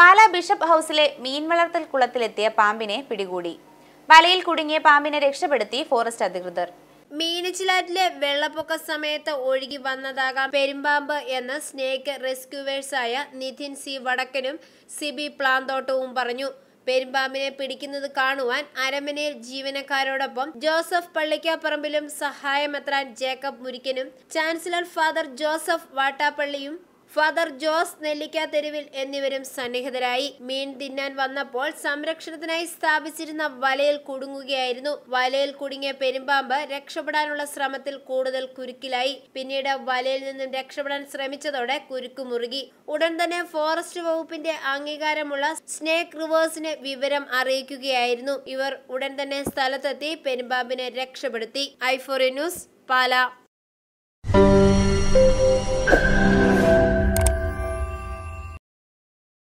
Pala bishop ഹൌസിലെ മീൻ വളർത്തൽ കുളത്തിലെത്തിയ പാമ്പിനെ പിടികൂടി വലയിൽ കുടുങ്ങിയ പാമ്പിനെ രക്ഷപ്പെടുത്തി ഫോറസ്റ്റ് അധികൃതർ മീനച്ചിലാറ്റിലെ വെള്ളപ്പൊക്ക സമയത്ത് ഒഴുകി വന്നതാകാം പെരുമ്പാമ്പ് എന്ന സ്നേക്ക് റെസ്ക്യൂവേഴ്സായ നിതിൻ സി വടക്കനും സിബി പ്ലാന്തോട്ടവും പറഞ്ഞു പെരുമ്പാമ്പിനെ പിടിക്കുന്നത് കാണുവാൻ അരമനയിൽ ജീവനക്കാരോടൊപ്പം ജോസഫ് പള്ളിക്കാപ്പറമ്പിലും സഹായമെത്രാൻ ജേക്കബ് മുരിക്കനും ചാൻസലർ ഫാദർ ജോസഫ് വാട്ടാപ്പള്ളിയും ഫാദർ ജോസ് നെല്ലിക്ക തെരുവിൽ എന്നിവരും സന്നിഹിതരായി മീൻ തിന്നാൻ വന്നപ്പോൾ സംരക്ഷണത്തിനായി സ്ഥാപിച്ചിരുന്ന വലയിൽ കുടുങ്ങുകയായിരുന്നു വലയിൽ കുടുങ്ങിയ പെരുമ്പാമ്പ് രക്ഷപ്പെടാനുള്ള ശ്രമത്തിൽ കൂടുതൽ കുരുക്കിലായി പിന്നീട് വലയിൽ നിന്നും രക്ഷപ്പെടാൻ ശ്രമിച്ചതോടെ കുരുക്കു മുറുകി ഉടൻ തന്നെ ഫോറസ്റ്റ് വകുപ്പിന്റെ അംഗീകാരമുള്ള സ്നേക് റിവേഴ്സിന് വിവരം അറിയിക്കുകയായിരുന്നു ഇവർ ഉടൻ തന്നെ സ്ഥലത്തെത്തി പെരുമ്പാമ്പിനെ രക്ഷപ്പെടുത്തി ഐഫോറി ന്യൂസ് പാല